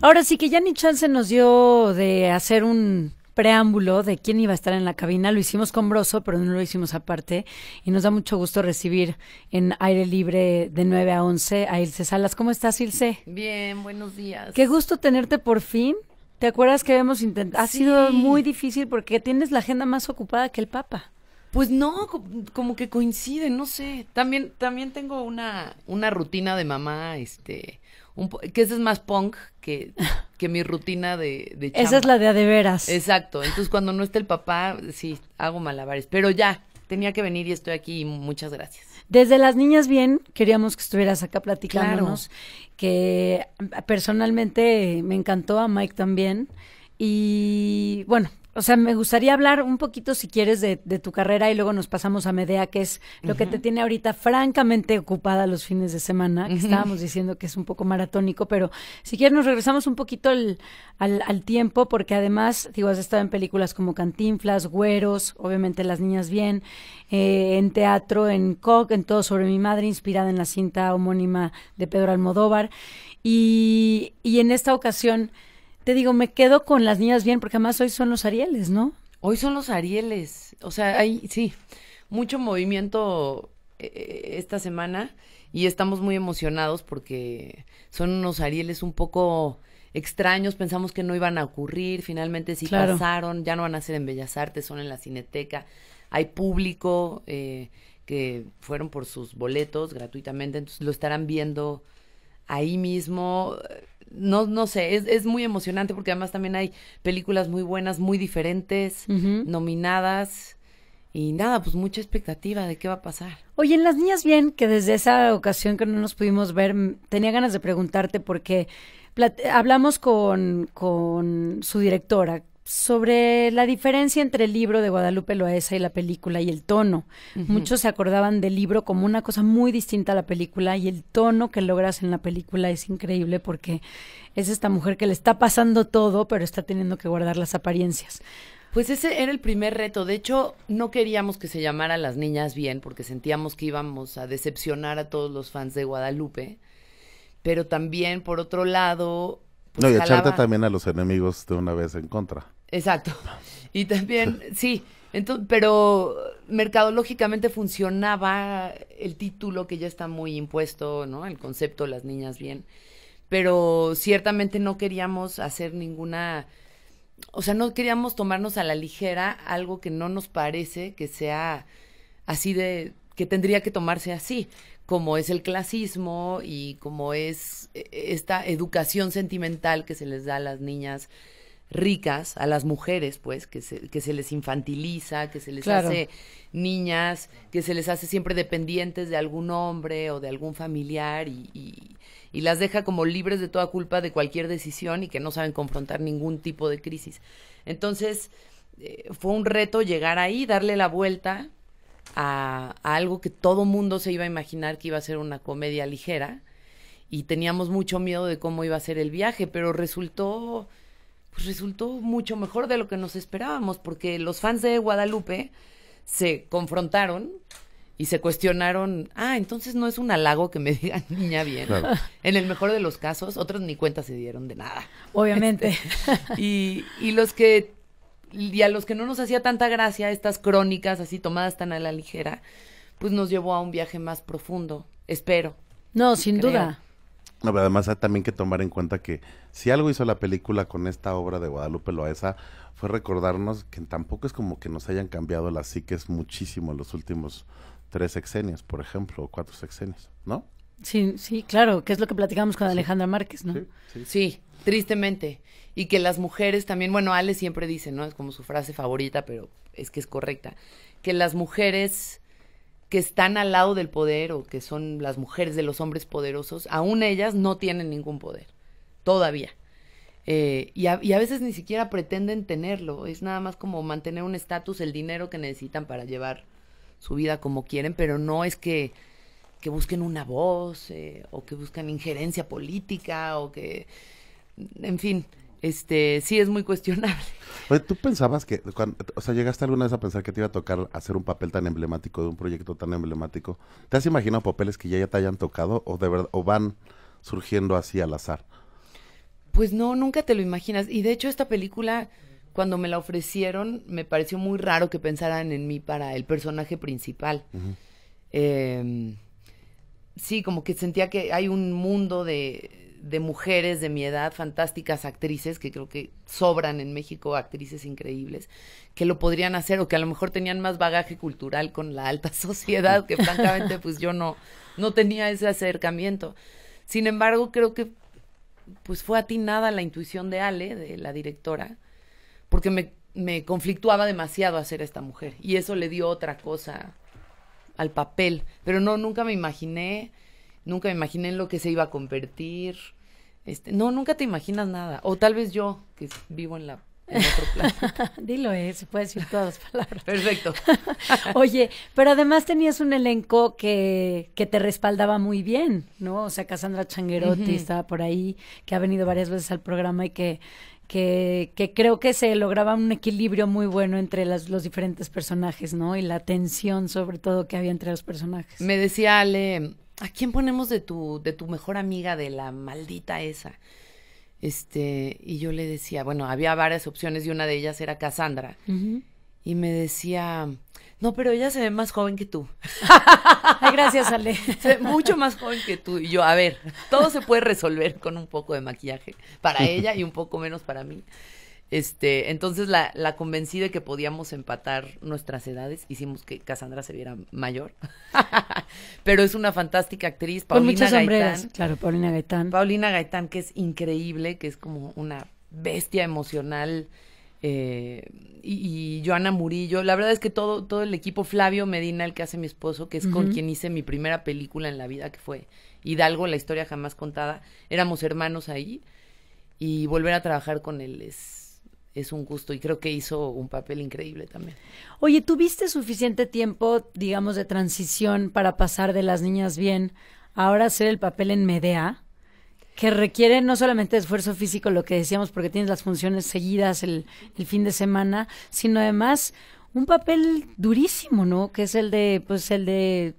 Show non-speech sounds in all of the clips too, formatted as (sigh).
Ahora sí que ya ni chance nos dio de hacer un preámbulo de quién iba a estar en la cabina. Lo hicimos con Broso, pero no lo hicimos aparte. Y nos da mucho gusto recibir en aire libre de 9 a 11 a Ilse Salas. ¿Cómo estás, Ilse? Bien, buenos días. Qué gusto tenerte por fin. ¿Te acuerdas que hemos intentado? Ha sido muy difícil porque tienes la agenda más ocupada que el Papa. Pues no, como que coincide, no sé. También, también tengo una, una rutina de mamá, este, que ese es más punk que, mi rutina de, de Esa es la de a de veras. Exacto. Entonces, cuando no está el papá, sí, hago malabares. Pero ya, tenía que venir y estoy aquí. muchas gracias. Desde Las Niñas Bien, queríamos que estuvieras acá platicándonos. Que personalmente me encantó, a Mike también. Y bueno, o sea, me gustaría hablar un poquito, si quieres, de, tu carrera y luego nos pasamos a Medea, que es lo que te tiene ahorita francamente ocupada los fines de semana, que estábamos diciendo que es un poco maratónico, pero si quieres nos regresamos un poquito al, tiempo, porque además, digo, has estado en películas como Cantinflas, Güeros, obviamente Las Niñas Bien, eh, en teatro, en Coq, en Todo sobre mi madre, inspirada en la cinta homónima de Pedro Almodóvar. y en esta ocasión te digo, me quedo con las niñas bien, porque además hoy son los Arieles, ¿no? Hoy son los Arieles. O sea, hay, sí, mucho movimiento eh, eh, esta semana y estamos muy emocionados porque son unos Arieles un poco extraños, pensamos que no iban a ocurrir, finalmente sí pasaron, ya no van a ser en Bellas Artes, son en la Cineteca, hay público eh, que fueron por sus boletos gratuitamente, entonces lo estarán viendo ahí mismo no, no sé, es, es, muy emocionante porque además también hay películas muy buenas, muy diferentes, nominadas. Y nada, pues mucha expectativa de qué va a pasar. Oye, en Las Niñas Bien, que desde esa ocasión que no nos pudimos ver, tenía ganas de preguntarte porque hablamos con, con su directora, sobre la diferencia entre el libro de Guadalupe Loaesa y la película y el tono. Muchos se acordaban del libro como una cosa muy distinta a la película y el tono que logras en la película es increíble porque es esta mujer que le está pasando todo pero está teniendo que guardar las apariencias. Pues ese era el primer reto. De hecho, no queríamos que se llamara Las Niñas Bien porque sentíamos que íbamos a decepcionar a todos los fans de Guadalupe. Pero también, por otro lado... Pues no, y también a los enemigos de una vez en contra. Exacto. Y también, (laughs) sí, entonces, pero mercadológicamente funcionaba el título que ya está muy impuesto, ¿no? El concepto las niñas bien. Pero ciertamente no queríamos hacer ninguna, o sea, no queríamos tomarnos a la ligera algo que no nos parece que sea así de, que tendría que tomarse así, como es el clasismo y como es e, e, esta educación sentimental que se les da a las niñas ricas, a las mujeres, pues, que se, que se les infantiliza, que se les hace niñas, que se les hace siempre dependientes de algún hombre o de algún familiar y, y, las deja como libres de toda culpa de cualquier decisión y que no saben confrontar ningún tipo de crisis. Entonces, eh, fue un reto llegar ahí, darle la vuelta a, a algo que todo mundo se iba a imaginar que iba a ser una comedia ligera y teníamos mucho miedo de cómo iba a ser el viaje, pero resultó pues, resultó mucho mejor de lo que nos esperábamos, porque los fans de Guadalupe se confrontaron y se cuestionaron, ah, entonces no es un halago que me (laughs) digan niña bien. (laughs) En el mejor de los casos, otros ni cuenta se dieron de nada. Obviamente. Este, (laughs) y, los que, y a los que no nos hacía tanta gracia estas crónicas así tomadas tan a la ligera, pues nos llevó a un viaje más profundo, espero. No, sin duda pero además hay también que tomar en cuenta que si algo hizo la película con esta obra de Guadalupe Loaesa fue recordarnos que tampoco es como que nos hayan cambiado las psiques muchísimo en los últimos tres sexenios, por ejemplo, o cuatro sexenios, ¿no? Sí, sí, claro, que es lo que platicamos con Alejandra Márquez, ¿no? sí, tristemente. Y que las mujeres también, bueno, Ale siempre dice, ¿no? Es como su frase favorita, pero es que es correcta. Que las mujeres que están al lado del poder o que son las mujeres de los hombres poderosos, aún ellas no tienen ningún poder, todavía. Eh, y, a, veces ni siquiera pretenden tenerlo, es nada más como mantener un estatus, el dinero que necesitan para llevar su vida como quieren, pero no es que, que busquen una voz eh, o que busquen injerencia política o que, en fin, este, sí es muy cuestionable. (laughs) Oye, ¿tú pensabas que, o sea, llegaste alguna vez a pensar que te iba a tocar hacer un papel tan emblemático de un proyecto tan emblemático? ¿Te has imaginado papeles que ya, ya te hayan tocado o de verdad, o van surgiendo así al azar? Pues no, nunca te lo imaginas. Y de hecho esta película, cuando me la ofrecieron, me pareció muy raro que pensaran en mí para el personaje principal. Em, sí, como que sentía que hay un mundo de, de mujeres de mi edad, fantásticas actrices, que creo que sobran en México actrices increíbles, que lo podrían hacer o que a lo mejor tenían más bagaje cultural con la alta (laughs) sociedad, que francamente pues yo no, no tenía ese acercamiento. Sin embargo, creo que pues fue atinada la intuición de Ale, de la directora, porque me, me conflictuaba demasiado hacer esta mujer y eso le dio otra cosa al papel, pero no, nunca me imaginé nunca me imaginé en lo que se iba a convertir. Este, no, nunca te imaginas nada. O tal vez yo, que vivo en la en otro (laughs) Dilo eh, Se puede decir todas las palabras. Perfecto. (laughs) Oye, pero además tenías un elenco que, que, te respaldaba muy bien, ¿no? O sea, Cassandra Changuerotti estaba por ahí, que ha venido varias veces al programa y que, que, que creo que se lograba un equilibrio muy bueno entre las, los diferentes personajes, ¿no? Y la tensión sobre todo que había entre los personajes. Me decía Ale ¿a quién ponemos de tu, de tu mejor amiga, de la maldita esa? Este, y yo le decía, bueno, había varias opciones y una de ellas era Cassandra. Y me decía, no, pero ella se ve más joven que tú. (laughs) gracias, Ale. (laughs) Se ve mucho más joven que tú. Y yo, a ver, todo se puede resolver con un poco de maquillaje para (laughs) ella y un poco menos para mí. Este, entonces la, la convencí de que podíamos empatar nuestras edades. Hicimos que Cassandra se viera mayor. (laughs) Pero es una fantástica actriz, Paulina muchas sombreras Claro, Paulina Gaitán. Paulina Gaitán, que es increíble, que es como una bestia emocional. Eh, y, Joana Murillo. La verdad es que todo, todo el equipo, Flavio Medina, el que hace mi esposo, que es con quien hice mi primera película en la vida, que fue Hidalgo, la historia jamás contada. Éramos hermanos ahí. Y volver a trabajar con él es es un gusto y creo que hizo un papel increíble también. Oye, ¿tuviste suficiente tiempo, digamos, de transición para pasar de las niñas bien a ahora hacer el papel en Medea? que requiere no solamente esfuerzo físico, lo que decíamos, porque tienes las funciones seguidas el, fin de semana, sino además un papel durísimo, ¿no? Que es el de, pues, el de,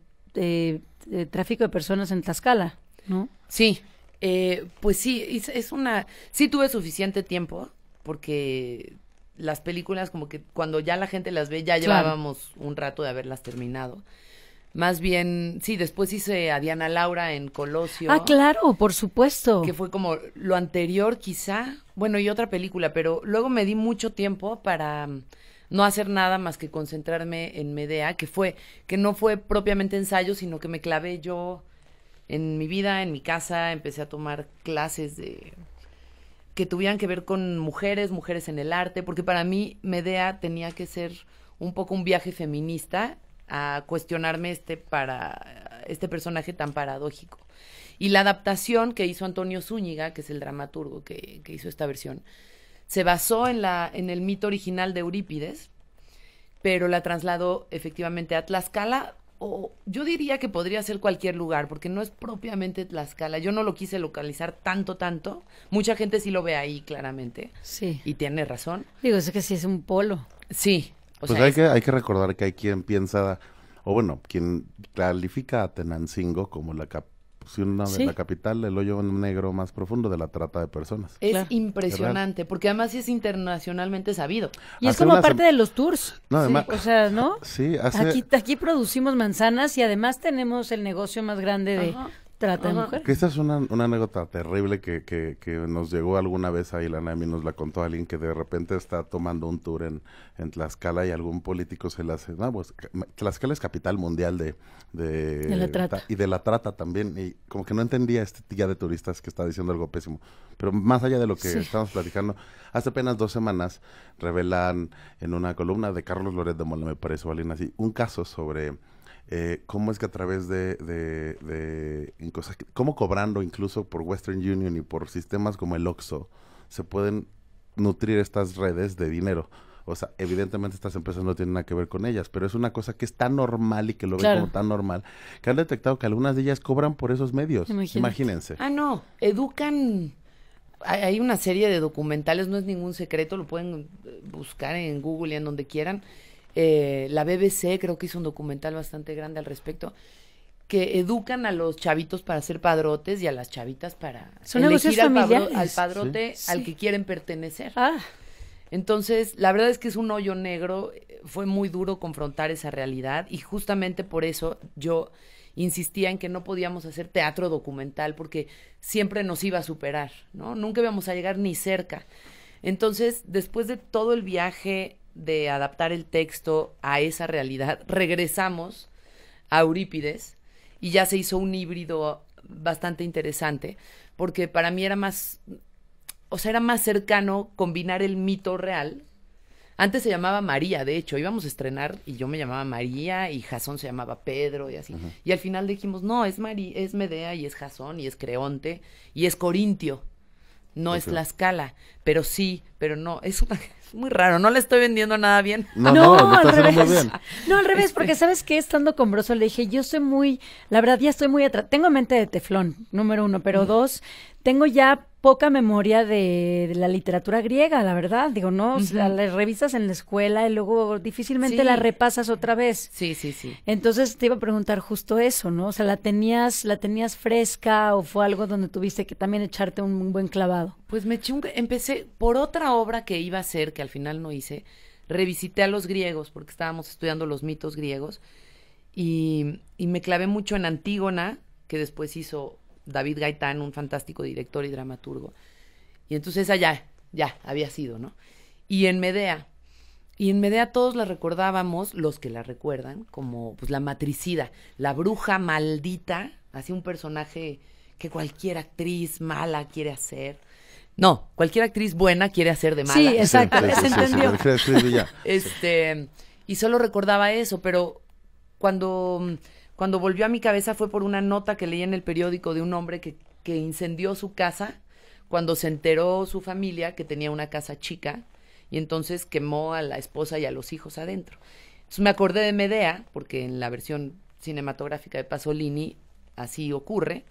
tráfico de personas en Tascala ¿no? Sí, eh, pues sí, es, es, una, sí tuve suficiente tiempo porque las películas como que cuando ya la gente las ve ya llevábamos un rato de haberlas terminado. Más bien, sí, después hice a Diana Laura en Colosio. Ah, claro, por supuesto. Que fue como lo anterior quizá, bueno, y otra película, pero luego me di mucho tiempo para mm, no hacer nada más que concentrarme en Medea, que fue que no fue propiamente ensayo, sino que me clavé yo en mi vida, en mi casa, empecé a tomar clases de que tuvieran que ver con mujeres, mujeres en el arte, porque para mí Medea tenía que ser un poco un viaje feminista a cuestionarme este para este personaje tan paradójico. Y la adaptación que hizo Antonio Zúñiga, que es el dramaturgo que, hizo esta versión, se basó en, la, en el mito original de Eurípides, pero la trasladó efectivamente a Tlaxcala o yo diría que podría ser cualquier lugar, porque no es propiamente Tlaxcala. Yo no lo quise localizar tanto, tanto. Mucha gente sí lo ve ahí claramente. Sí. Y tiene razón. Digo, es que sí es un polo. Sí. pues hay, que, hay que recordar que hay quien piensa, o bueno, quien califica a Tenancingo como la capital la capital, el hoyo negro más profundo de la trata de personas. Es impresionante, porque además es internacionalmente sabido. Y es como parte de los tours. además, o sea, ¿no? Sí, aquí, aquí producimos manzanas y además tenemos el negocio más grande de, Trata de Que esta es una, una anécdota terrible que, que, que, nos llegó alguna vez a la y nos la contó alguien que de repente está tomando un tour en, en Tlaxcala y algún político se la hace, pues, Tlaxcala es capital mundial de... de, la trata. y de la trata también, y como que no entendía este día de turistas que está diciendo algo pésimo. Pero más allá de lo que estamos platicando, hace apenas dos semanas revelan en una columna de Carlos Loret de Mola, me parece, o alguien así, un caso sobre eh, cómo es que a través de, de, cosas cómo cobrando incluso por Western Union y por sistemas como el Oxo se pueden nutrir estas redes de dinero. O sea, evidentemente estas empresas no tienen nada que ver con ellas, pero es una cosa que es tan normal y que lo ven como tan normal, que han detectado que algunas de ellas cobran por esos medios. Imagínense. Ah, no, educan. Hay una serie de documentales, no es ningún secreto, lo pueden buscar en Google y en donde quieran, eh, la BBC creo que hizo un documental bastante grande al respecto, que educan a los chavitos para ser padrotes y a las chavitas para Son elegir al, al, padrote al que quieren pertenecer. Ah. Entonces, la verdad es que es un hoyo negro, eh, fue muy duro confrontar esa realidad y justamente por eso yo insistía en que no podíamos hacer teatro documental porque siempre nos iba a superar, ¿no? Nunca íbamos a llegar ni cerca. Entonces, después de todo el viaje de adaptar el texto a esa realidad, regresamos a Eurípides y ya se hizo un híbrido bastante interesante, porque para mí era más, o sea, era más cercano combinar el mito real. Antes se llamaba María, de hecho, íbamos a estrenar y yo me llamaba María y Jasón se llamaba Pedro y así. Y al final dijimos, no, es, María, es Medea y es Jasón y es Creonte y es Corintio no es la escala, pero sí, pero no, es una muy raro, no le estoy vendiendo nada bien. (laughs) No, al revés. No, al revés, porque sabes que estando con Broso le dije, yo soy muy, la verdad ya estoy muy atrás, tengo mente de teflón, número uno, pero dos, tengo ya poca memoria de, la literatura griega, la verdad. Digo, no, La las revisas en la escuela y luego difícilmente la repasas otra vez. Sí, sí, sí. Entonces te iba a preguntar justo eso, ¿no? O sea, la tenías, la tenías fresca o fue algo donde tuviste que también echarte un, buen clavado. Pues me eché empecé por otra obra que iba a ser al final no hice, revisité a los griegos porque estábamos estudiando los mitos griegos y, me clavé mucho en Antígona, que después hizo David Gaitán, un fantástico director y dramaturgo. Y entonces allá, ya, había sido, ¿no? Y en Medea. Y en Medea todos la recordábamos, los que la recuerdan, como pues, la matricida, la bruja maldita, así un personaje que cualquier actriz mala quiere hacer. No, cualquier actriz buena quiere hacer de mala. Sí, exacto, se (laughs) este, y solo recordaba eso, pero cuando, cuando volvió a mi cabeza fue por una nota que leí en el periódico de un hombre que, que incendió su casa cuando se enteró su familia que tenía una casa chica y entonces quemó a la esposa y a los hijos adentro. Entonces me acordé de Medea, porque en la versión cinematográfica de Pasolini así ocurre.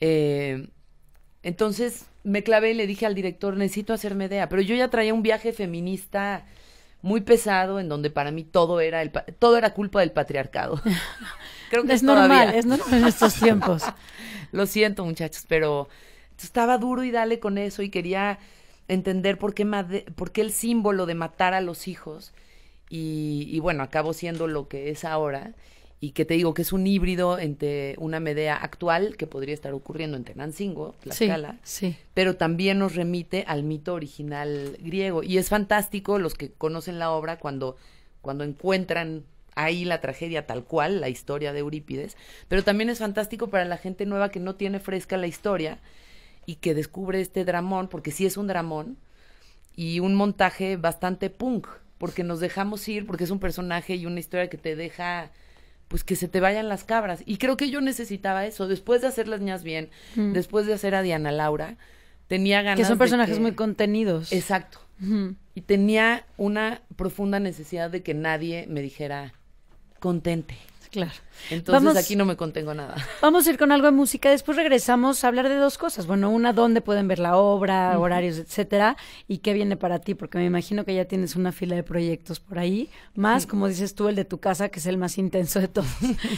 Eh, entonces me clavé y le dije al director, necesito hacerme idea. Pero yo ya traía un viaje feminista muy pesado en donde para mí todo era, el, todo era culpa del patriarcado. (laughs) Creo que es, normal, es normal en estos tiempos. (laughs) Lo siento muchachos, pero estaba duro y dale con eso y quería entender por qué, por qué el símbolo de matar a los hijos y, y bueno, acabó siendo lo que es ahora y que te digo que es un híbrido entre una Medea actual que podría estar ocurriendo en Tenancingo, Tlaxcala, sí, sí. pero también nos remite al mito original griego y es fantástico los que conocen la obra cuando cuando encuentran ahí la tragedia tal cual, la historia de Eurípides, pero también es fantástico para la gente nueva que no tiene fresca la historia y que descubre este dramón, porque sí es un dramón y un montaje bastante punk, porque nos dejamos ir, porque es un personaje y una historia que te deja pues que se te vayan las cabras. Y creo que yo necesitaba eso. Después de hacer Las Niñas Bien, después de hacer a Diana Laura, tenía ganas. Que son personajes muy contenidos. Exacto. Y tenía una profunda necesidad de que nadie me dijera, contente. Claro. Entonces vamos, aquí no me contengo nada. (laughs) Vamos a ir con algo de música, después regresamos a hablar de dos cosas. Bueno, una, dónde pueden ver la obra, horarios, etcétera, y qué viene para ti, porque me imagino que ya tienes una fila de proyectos por ahí, más como dices tú, el de tu casa, que es el más intenso de todos.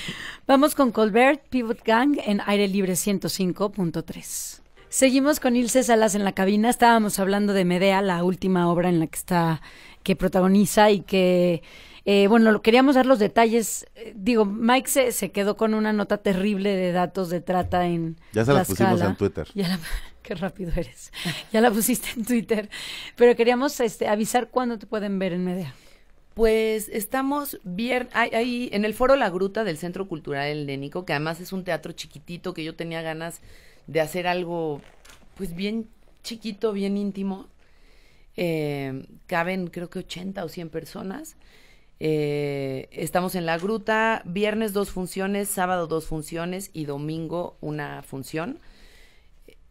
(laughs) vamos con Colbert Pivot Gang en aire libre 105.3. Seguimos con Ilse Salas en la cabina. Estábamos hablando de Medea, la última obra en la que está, que protagoniza y que eh, bueno, queríamos dar los detalles. Eh, digo, Mike se, se, quedó con una nota terrible de datos de trata en. Ya se la pusimos en Twitter. (laughs) qué rápido eres. Ya la pusiste en Twitter. Pero queríamos este, avisar cuándo te pueden ver en Medea. Pues estamos bien, ahí en el Foro La Gruta del Centro Cultural Helénico, que además es un teatro chiquitito que yo tenía ganas de hacer algo, pues bien chiquito, bien íntimo. Eh, caben creo que 80 o 100 personas. Eh, estamos en la gruta, viernes dos funciones, sábado dos funciones y domingo una función.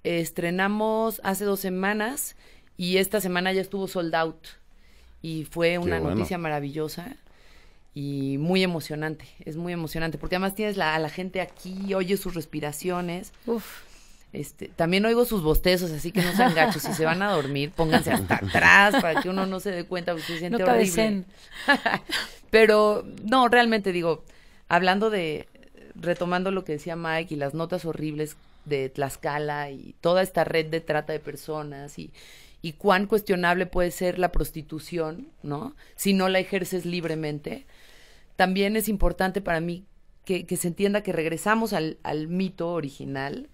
Estrenamos hace dos semanas y esta semana ya estuvo sold out y fue una noticia maravillosa y muy emocionante, es muy emocionante porque además tienes a la gente aquí, Oye sus respiraciones. Este, también oigo sus bostezos, así que no sean gachos. Si se van a dormir, pónganse hasta (laughs) atrás para que uno no se dé cuenta, porque se siente horrible. (laughs) Pero no, realmente digo, hablando de, retomando lo que decía Mike y las notas horribles de Tlaxcala y toda esta red de trata de personas y, cuán cuestionable puede ser la prostitución, ¿no? Si no la ejerces libremente. También es importante para mí que, que se entienda que regresamos al, al mito original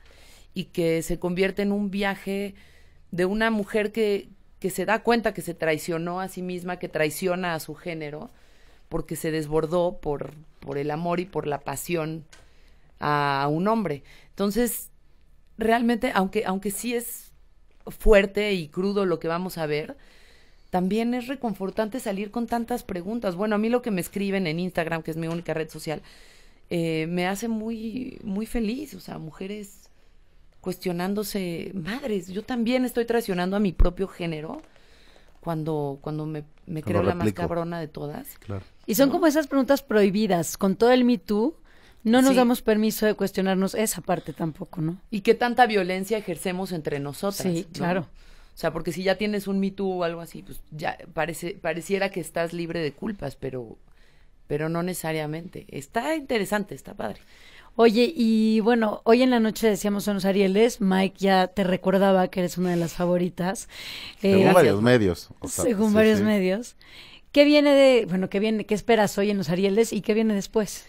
y que se convierte en un viaje de una mujer que, que se da cuenta que se traicionó a sí misma, que traiciona a su género, porque se desbordó por, por el amor y por la pasión a un hombre. Entonces, realmente, aunque, aunque sí es fuerte y crudo lo que vamos a ver, también es reconfortante salir con tantas preguntas. Bueno, a mí lo que me escriben en Instagram, que es mi única red social, eh, me hace muy, muy feliz. O sea, mujeres cuestionándose, madres, yo también estoy traicionando a mi propio género cuando, cuando me, creo la más cabrona de todas. Y son como esas preguntas prohibidas, con todo el Me no nos damos permiso de cuestionarnos esa parte tampoco, ¿no? Y qué tanta violencia ejercemos entre nosotras. Sí, claro. O sea, porque si ya tienes un Me Too o algo así, pues ya parece, pareciera que estás libre de culpas, pero, pero no necesariamente. Está interesante, está padre. Oye, y bueno, hoy en la noche decíamos son los Arieles. Mike ya te recordaba que eres una de las favoritas. Eh, según varios medios. según varios medios. ¿Qué viene de, bueno, qué viene, qué esperas hoy en los Arieles y qué viene después?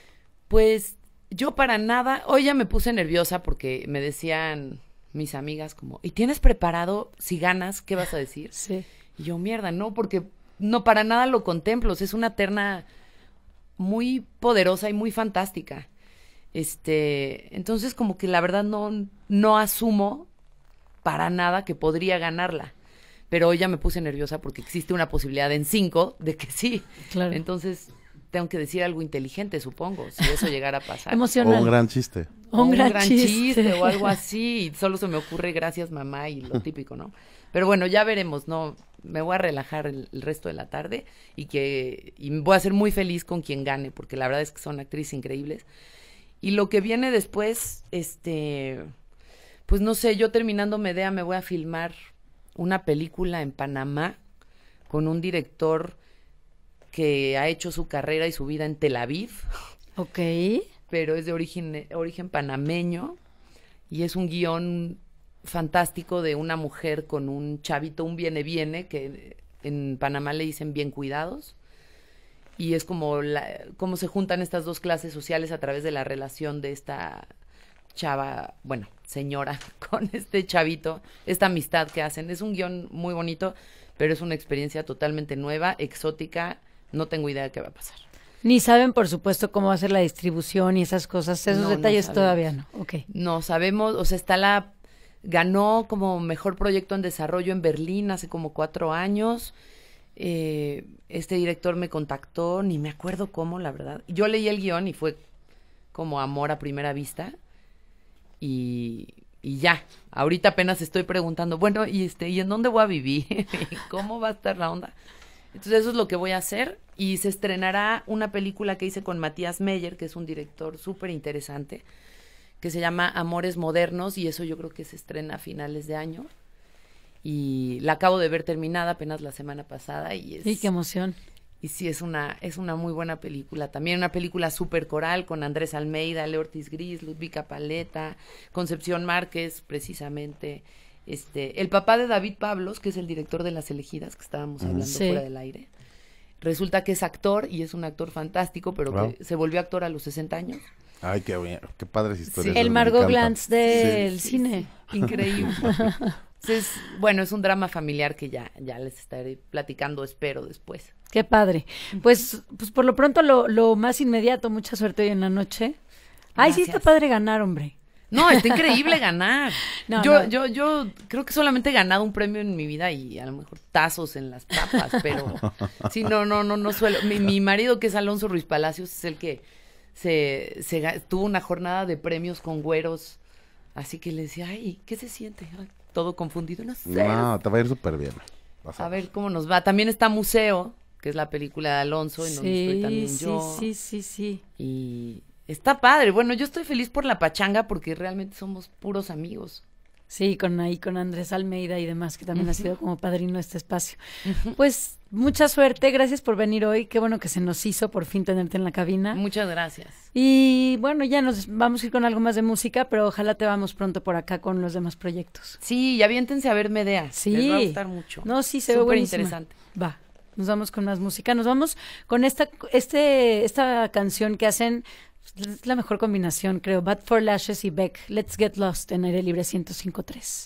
Pues yo para nada, hoy ya me puse nerviosa porque me decían mis amigas como, ¿y tienes preparado si ganas qué vas a decir? (laughs) Sí. Y yo, mierda, no, porque no para nada lo contemplo, es una terna muy poderosa y muy fantástica. Este, entonces como que la verdad no, no asumo para nada que podría ganarla. Pero hoy ya me puse nerviosa porque existe una posibilidad en cinco de que sí. Claro. Entonces tengo que decir algo inteligente, supongo, si eso llegara a pasar. (laughs) Emocional. O un gran chiste. O un, gran, chiste. o algo (laughs) así. Y solo se me ocurre gracias mamá y lo típico, ¿no? Pero bueno, ya veremos, ¿no? Me voy a relajar el, resto de la tarde y que y voy a ser muy feliz con quien gane, porque la verdad es que son actrices increíbles. Y lo que viene después, este, pues no sé, yo terminando Medea me voy a filmar una película en Panamá con un director que ha hecho su carrera y su vida en Tel Aviv. (laughs) Ok. Pero es de origen, origen panameño y es un guión fantástico de una mujer con un chavito, un viene-viene, que en Panamá le dicen bien cuidados y es como la, cómo se juntan estas dos clases sociales a través de la relación de esta chava, bueno, señora, (laughs) con este chavito, esta amistad que hacen. Es un guión muy bonito, pero es una experiencia totalmente nueva, exótica, no tengo idea de qué va a pasar. Ni saben, por supuesto, cómo va a ser la distribución y esas cosas, esos detalles todavía no. No sabemos, o sea, está la... Ganó como mejor proyecto en desarrollo en Berlín hace como cuatro años eh, este director me contactó, ni me acuerdo cómo, la verdad. Yo leí el guión y fue como amor a primera vista. Y, y ya, ahorita apenas estoy preguntando, bueno, ¿y, este, ¿y en dónde voy a vivir? (laughs) ¿Cómo va a estar la onda? Entonces eso es lo que voy a hacer y se estrenará una película que hice con Matías Meyer, que es un director súper interesante, que se llama Amores Modernos y eso yo creo que se estrena a finales de año y la acabo de ver terminada apenas la semana pasada y es... qué emoción. Y sí, es una, es una muy buena película. También una película super coral con Andrés Almeida, Leortis Gris, Ludvica Paleta, Concepción Márquez, precisamente. Este, el papá de David Pablos, que es el director de Las Elegidas, que estábamos hablando fuera del aire, resulta que es actor y es un actor fantástico, pero que se volvió actor a los 60 años. Ay, qué, El Margot Glantz del cine. Increíble. (laughs) bueno, es un drama familiar que ya, ya les estaré platicando, espero, después. Qué padre. Pues, pues por lo pronto, lo, lo más inmediato, mucha suerte hoy en la noche. Ay, sí está padre ganar, hombre. No, está increíble ganar. (laughs) yo, yo, yo creo que solamente he ganado un premio en mi vida y a lo mejor tazos en las papas, pero (laughs) sí, no, no, no, no suelo. Mi, marido, que es Alonso Ruiz Palacios, es el que se, tuvo una jornada de premios con güeros. Así que le decía, ay, ¿qué se siente? todo confundido. No sé. No, te va a ir súper bien. a, ver cómo nos va. También está Museo, que es la película de Alonso, y sí, donde estoy también yo. Sí, sí, sí, sí. Y está padre. Bueno, yo estoy feliz por la pachanga porque realmente somos puros amigos. Sí, con ahí con Andrés Almeida y demás, que también ha sido como padrino de este espacio. Pues mucha suerte, gracias por venir hoy, qué bueno que se nos hizo por fin tenerte en la cabina. Muchas gracias. Y bueno, ya nos vamos a ir con algo más de música, pero ojalá te vamos pronto por acá con los demás proyectos. Sí, y aviéntense a ver Medea. Sí. Les va a gustar mucho. No, sí, se Súper interesante. Va. Nos vamos con más música. Nos vamos con esta, este, esta canción que hacen es la mejor combinación, creo. Bad for Lashes y Beck. Let's Get Lost en aire libre 105.3.